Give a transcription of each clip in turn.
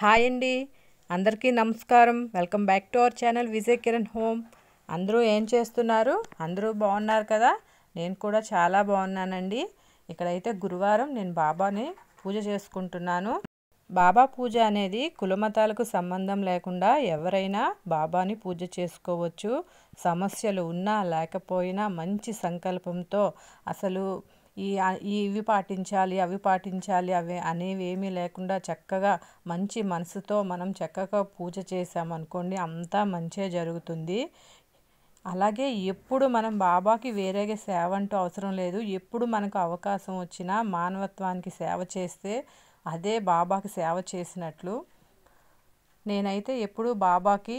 hi అండి అందరికీ నమస్కారం welcome back to our channel Vijay Kiran home అందరూ ఏం చేస్తున్నారు అందరూ బాగున్నారు కదా నేను కూడా చాలా బాగున్నానండి ఇక్కడైతే గురువారం నేను బాబాని పూజ చేసుకుంటున్నాను బాబా పూజ అనేది కులమతాలకు సంబంధం లేకుండా ఎవరైనా బాబాని పూజ చేసుకోవచ్చు సమస్యలు ఉన్నా లేకపోయినా మంచి సంకల్పంతో అసలు ఈ ఇవి పాటించాలి అవి పాటించాలి అవి అనేవి ఏమీ లేకుండా చక్కగా మంచి మనసుతో మనం చక్కగా పూజ చేసామనుకోండి అంతా మంచిగా జరుగుతుంది అలాగే ఎప్పుడు మనం బాబాకి వేరేగా సేవ అంటూ అవసరం లేదు ఎప్పుడు మనకు అవకాశం వచ్చినా మానవత్వానికి సేవ చేస్తే అదే బాబాకి సేవ చేసినట్లు నేనైతే ఎప్పుడు బాబాకి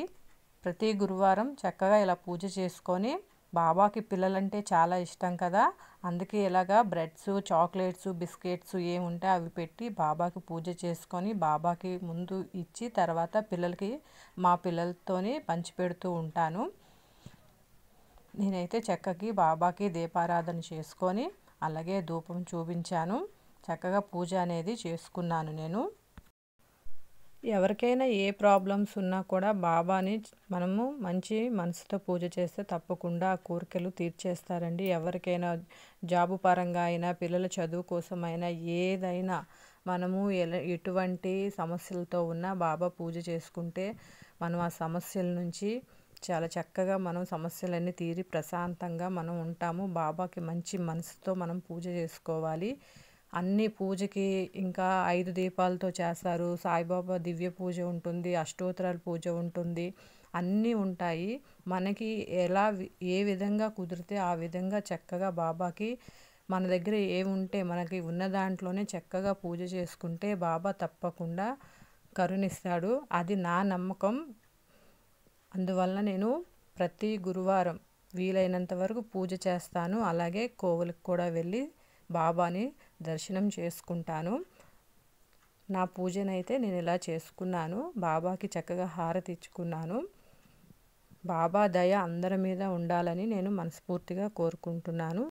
ప్రతి గురువారం చక్కగా ఇలా పూజ చేసుకొని బాబాకి పిల్లలంటే చాలా ఇష్టం కదా అందుకే ఇలాగా బ్రెడ్స్ చాక్లెట్స్ బిస్కెట్స్ ఏముంటే అవి పెట్టి బాబాకి పూజ చేసుకొని బాబాకి ముందు ఇచ్చి తర్వాత పిల్లలకి మా పిల్లలతోని పంచిపెడుతూ ఉంటాను నేనైతే చెక్కకి బాబాకి దీపారాధన చేసుకొని అలాగే ధూపం చూపించాను చక్కగా పూజ అనేది చేసుకున్నాను నేను ఎవరికైనా ఏ ప్రాబ్లమ్స్ ఉన్నా కూడా బాబాని మనము మంచి మనసుతో పూజ చేస్తే తప్పకుండా ఆ కోరికలు తీర్చేస్తారండి ఎవరికైనా జాబు పరంగా అయినా పిల్లల చదువు కోసమైనా ఏదైనా మనము ఎలా ఎటువంటి సమస్యలతో ఉన్నా బాబా పూజ చేసుకుంటే మనం ఆ సమస్యల నుంచి చాలా చక్కగా మనం సమస్యలన్నీ తీరి ప్రశాంతంగా మనం ఉంటాము బాబాకి మంచి మనసుతో మనం పూజ చేసుకోవాలి అన్ని పూజకి ఇంకా ఐదు దీపాలతో చేస్తారు సాయిబాబా దివ్య పూజ ఉంటుంది అష్టోత్తరాల పూజ ఉంటుంది అన్నీ ఉంటాయి మనకి ఎలా ఏ విధంగా కుదిరితే ఆ విధంగా చక్కగా బాబాకి మన దగ్గర ఏముంటే మనకి ఉన్న దాంట్లోనే చక్కగా పూజ చేసుకుంటే బాబా తప్పకుండా కరుణిస్తాడు అది నా నమ్మకం అందువల్ల నేను ప్రతి గురువారం వీలైనంత వరకు పూజ చేస్తాను అలాగే కోవులకు కూడా వెళ్ళి బాబాని దర్శనం చేసుకుంటాను నా పూజనైతే నేను ఇలా చేసుకున్నాను బాబాకి చక్కగా హారతి ఇచ్చుకున్నాను బాబా దయ అందరి మీద ఉండాలని నేను మనస్ఫూర్తిగా కోరుకుంటున్నాను